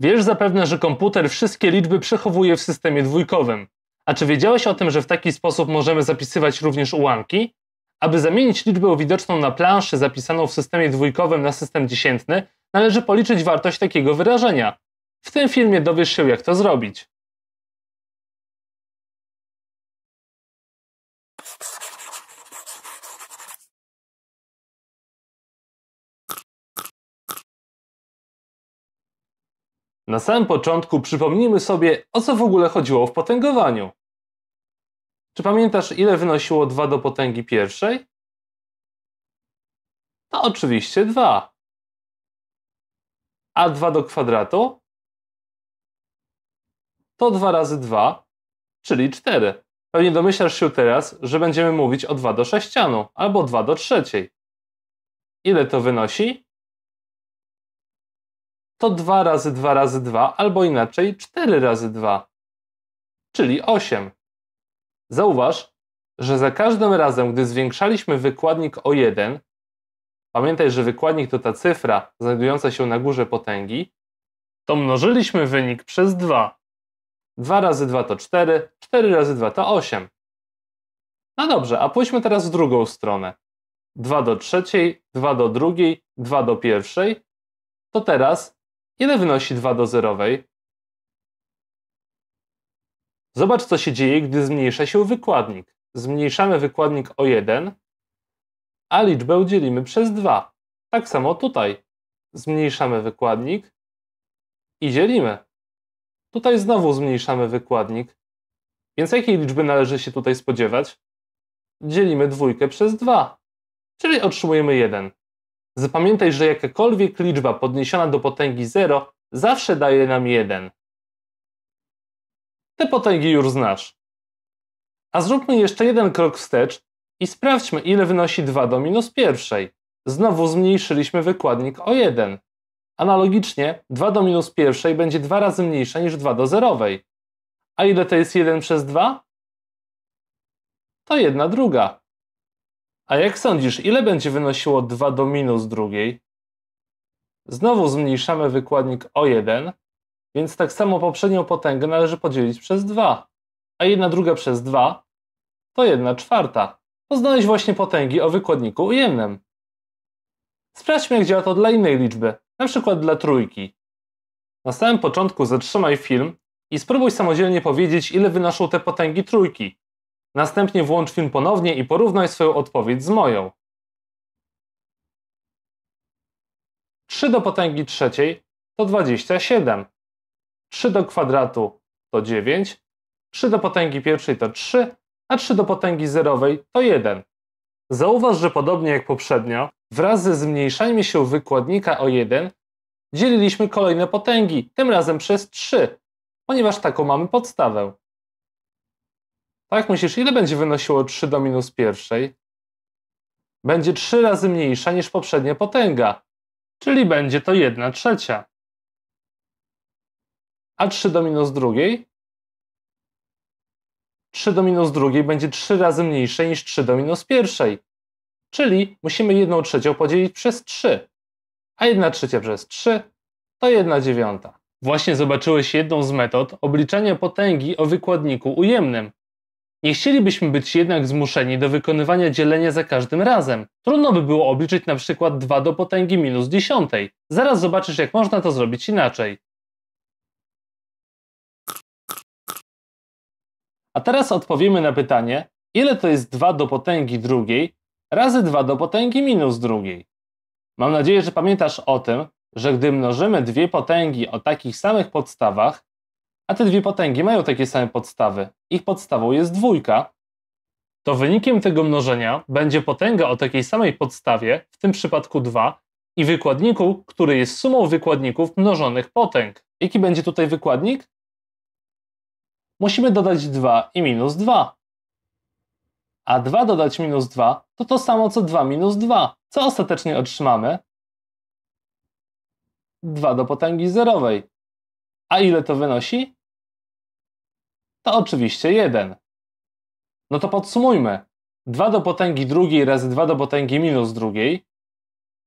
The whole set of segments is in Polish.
Wiesz zapewne, że komputer wszystkie liczby przechowuje w systemie dwójkowym. A czy wiedziałeś o tym, że w taki sposób możemy zapisywać również ułamki? Aby zamienić liczbę widoczną na planszy zapisaną w systemie dwójkowym na system dziesiętny, należy policzyć wartość takiego wyrażenia. W tym filmie dowiesz się, jak to zrobić. Na samym początku przypomnijmy sobie, o co w ogóle chodziło w potęgowaniu. Czy pamiętasz, ile wynosiło 2 do potęgi pierwszej? No oczywiście 2. A 2 do kwadratu? To 2 razy 2, czyli 4. Pewnie domyślasz się teraz, że będziemy mówić o 2 do sześcianu albo 2 do trzeciej. Ile to wynosi? to 2 razy 2 razy 2, albo inaczej 4 razy 2, czyli 8. Zauważ, że za każdym razem, gdy zwiększaliśmy wykładnik o 1, pamiętaj, że wykładnik to ta cyfra znajdująca się na górze potęgi, to mnożyliśmy wynik przez 2. 2 razy 2 to 4, 4 razy 2 to 8. No dobrze, a pójdźmy teraz w drugą stronę. 2 do trzeciej, 2 do drugiej, 2 do pierwszej. To teraz Ile wynosi 2 do zerowej? Zobacz, co się dzieje, gdy zmniejsza się wykładnik. Zmniejszamy wykładnik o 1, a liczbę dzielimy przez 2. Tak samo tutaj. Zmniejszamy wykładnik i dzielimy. Tutaj znowu zmniejszamy wykładnik. Więc jakiej liczby należy się tutaj spodziewać? Dzielimy dwójkę przez 2, czyli otrzymujemy 1. Zapamiętaj, że jakakolwiek liczba podniesiona do potęgi 0 zawsze daje nam 1. Te potęgi już znasz. A zróbmy jeszcze jeden krok wstecz i sprawdźmy, ile wynosi 2 do minus pierwszej. Znowu zmniejszyliśmy wykładnik o 1. Analogicznie 2 do minus pierwszej będzie dwa razy mniejsze niż 2 do zerowej. A ile to jest 1 przez 2? To jedna druga. A jak sądzisz, ile będzie wynosiło 2 do minus drugiej? Znowu zmniejszamy wykładnik o 1, więc tak samo poprzednią potęgę należy podzielić przez 2. A 1 druga przez 2 to 1 czwarta. Poznałeś właśnie potęgi o wykładniku ujemnym. Sprawdźmy, jak działa to dla innej liczby, na przykład dla trójki. Na samym początku zatrzymaj film i spróbuj samodzielnie powiedzieć, ile wynoszą te potęgi trójki. Następnie włącz film ponownie i porównaj swoją odpowiedź z moją. 3 do potęgi trzeciej to 27. 3 do kwadratu to 9. 3 do potęgi pierwszej to 3, a 3 do potęgi zerowej to 1. Zauważ, że podobnie jak poprzednio, wraz ze zmniejszaniem się wykładnika o 1 dzieliliśmy kolejne potęgi, tym razem przez 3, ponieważ taką mamy podstawę. Tak, myślisz, ile będzie wynosiło 3 do minus pierwszej? Będzie 3 razy mniejsza niż poprzednia potęga, czyli będzie to 1 trzecia. A 3 do minus drugiej? 3 do minus drugiej będzie 3 razy mniejsze niż 3 do minus pierwszej, czyli musimy 1 trzecią podzielić przez 3. A 1 trzecia przez 3 to 1 dziewiąta. Właśnie zobaczyłeś jedną z metod obliczania potęgi o wykładniku ujemnym. Nie chcielibyśmy być jednak zmuszeni do wykonywania dzielenia za każdym razem. Trudno by było obliczyć na przykład 2 do potęgi minus 10. Zaraz zobaczysz jak można to zrobić inaczej. A teraz odpowiemy na pytanie, ile to jest 2 do potęgi drugiej razy 2 do potęgi minus drugiej. Mam nadzieję, że pamiętasz o tym, że gdy mnożymy dwie potęgi o takich samych podstawach, a te dwie potęgi mają takie same podstawy, ich podstawą jest dwójka, to wynikiem tego mnożenia będzie potęga o takiej samej podstawie, w tym przypadku 2, i wykładniku, który jest sumą wykładników mnożonych potęg. Jaki będzie tutaj wykładnik? Musimy dodać 2 i minus 2. A 2 dodać minus 2 to to samo co 2 minus 2. Co ostatecznie otrzymamy? 2 do potęgi zerowej. A ile to wynosi? to oczywiście 1. No to podsumujmy. 2 do potęgi drugiej razy 2 do potęgi minus drugiej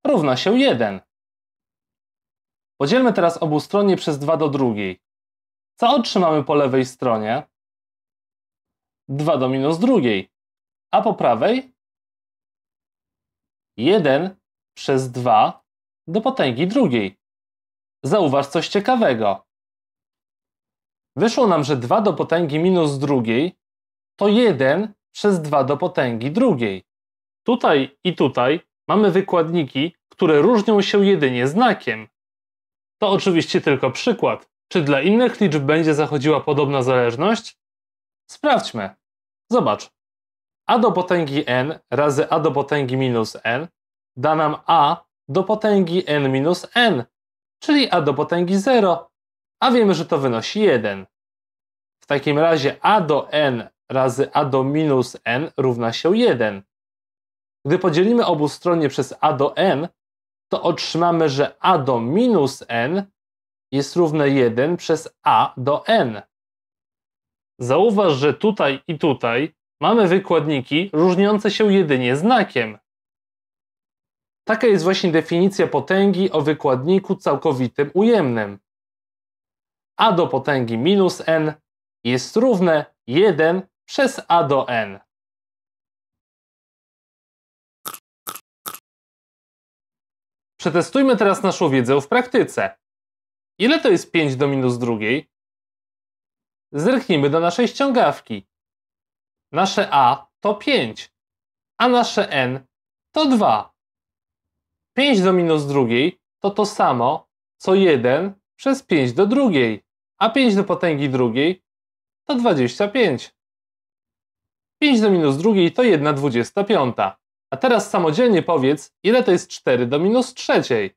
równa się 1. Podzielmy teraz obustronnie przez 2 do drugiej. Co otrzymamy po lewej stronie? 2 do minus drugiej, a po prawej 1 przez 2 do potęgi drugiej. Zauważ coś ciekawego. Wyszło nam, że 2 do potęgi minus drugiej to 1 przez 2 do potęgi drugiej. Tutaj i tutaj mamy wykładniki, które różnią się jedynie znakiem. To oczywiście tylko przykład. Czy dla innych liczb będzie zachodziła podobna zależność? Sprawdźmy. Zobacz. a do potęgi n razy a do potęgi minus n da nam a do potęgi n minus n, czyli a do potęgi 0 a wiemy, że to wynosi 1. W takim razie a do n razy a do minus n równa się 1. Gdy podzielimy obustronnie przez a do n, to otrzymamy, że a do minus n jest równe 1 przez a do n. Zauważ, że tutaj i tutaj mamy wykładniki różniące się jedynie znakiem. Taka jest właśnie definicja potęgi o wykładniku całkowitym ujemnym a do potęgi minus n jest równe 1 przez a do n. Przetestujmy teraz naszą wiedzę w praktyce. Ile to jest 5 do minus drugiej? Zerknijmy do naszej ściągawki. Nasze a to 5, a nasze n to 2. 5 do minus drugiej to to samo, co 1 przez 5 do drugiej, a 5 do potęgi drugiej to 25. 5 do minus drugiej to 1 25. A teraz samodzielnie powiedz, ile to jest 4 do minus trzeciej.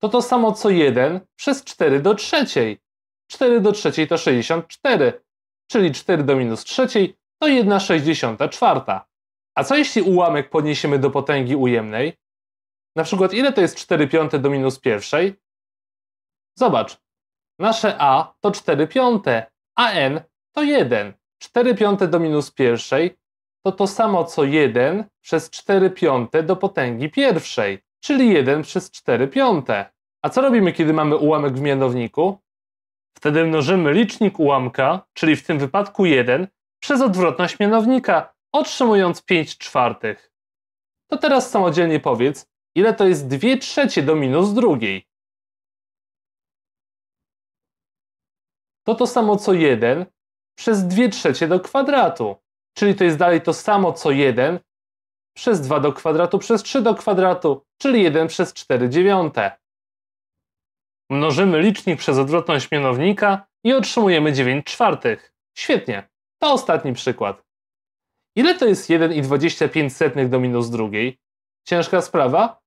To to samo co 1 przez 4 do trzeciej. 4 do trzeciej to 64, czyli 4 do minus trzeciej to 1 64. A co jeśli ułamek podniesiemy do potęgi ujemnej? Na przykład ile to jest 4 piąte do minus pierwszej? Zobacz, nasze a to 4 piąte, a n to 1. 4 piąte do minus pierwszej to to samo co 1 przez 4 piąte do potęgi pierwszej, czyli 1 przez 4 piąte. A co robimy, kiedy mamy ułamek w mianowniku? Wtedy mnożymy licznik ułamka, czyli w tym wypadku 1, przez odwrotność mianownika, otrzymując 5 czwartych. To teraz samodzielnie powiedz, Ile to jest 2 trzecie do minus drugiej? To to samo co 1 przez 2 trzecie do kwadratu. Czyli to jest dalej to samo co 1 przez 2 do kwadratu przez 3 do kwadratu, czyli 1 przez 4 dziewiąte. Mnożymy licznik przez odwrotność mianownika i otrzymujemy 9 czwartych. Świetnie. To ostatni przykład. Ile to jest 1,25 do minus drugiej? Ciężka sprawa?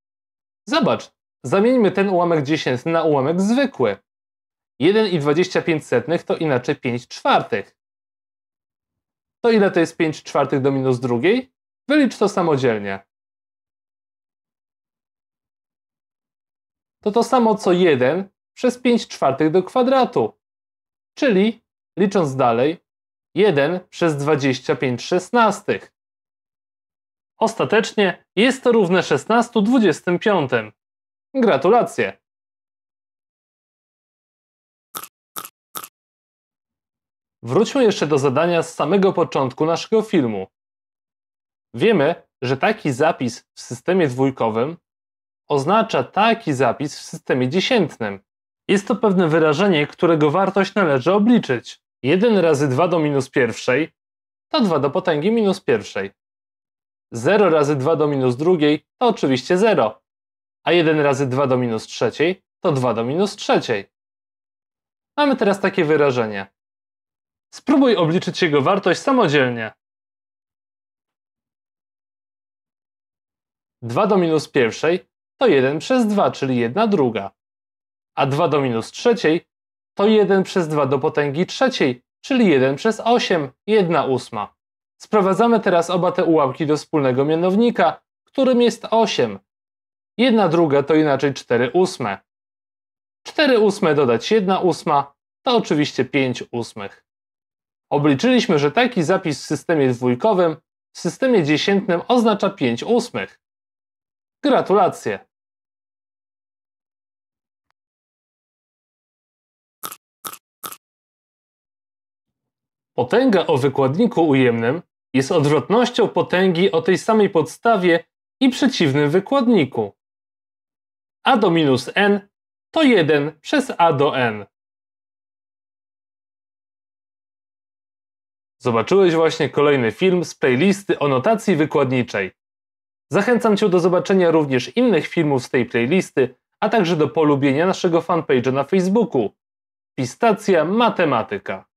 Zobacz, zamieńmy ten ułamek dziesiętny na ułamek zwykły. 1,25 to inaczej 5 czwartych. To ile to jest 5 czwartych do minus drugiej? Wylicz to samodzielnie. To to samo co 1 przez 5 czwartych do kwadratu. Czyli, licząc dalej, 1 przez 25 szesnastych. Ostatecznie jest to równe 16,25. Gratulacje! Wróćmy jeszcze do zadania z samego początku naszego filmu. Wiemy, że taki zapis w systemie dwójkowym oznacza taki zapis w systemie dziesiętnym. Jest to pewne wyrażenie, którego wartość należy obliczyć. 1 razy 2 do minus pierwszej to 2 do potęgi minus pierwszej. 0 razy 2 do minus drugiej to oczywiście 0, a 1 razy 2 do minus trzeciej to 2 do minus trzeciej. Mamy teraz takie wyrażenie. Spróbuj obliczyć jego wartość samodzielnie. 2 do minus pierwszej to 1 przez 2, czyli 1 druga. A 2 do minus trzeciej to 1 przez 2 do potęgi trzeciej, czyli 1 przez 8, 1 ósma. Sprowadzamy teraz oba te ułamki do wspólnego mianownika, którym jest 8. Jedna druga to inaczej 4 ósme. 4 ósme dodać 1 ósma to oczywiście 5 ósmych. Obliczyliśmy, że taki zapis w systemie dwójkowym w systemie dziesiętnym oznacza 5 ósmych. Gratulacje! Potęga o wykładniku ujemnym jest odwrotnością potęgi o tej samej podstawie i przeciwnym wykładniku. a do minus n to 1 przez a do n. Zobaczyłeś właśnie kolejny film z playlisty o notacji wykładniczej. Zachęcam Cię do zobaczenia również innych filmów z tej playlisty, a także do polubienia naszego fanpage'a na Facebooku. Pistacja Matematyka.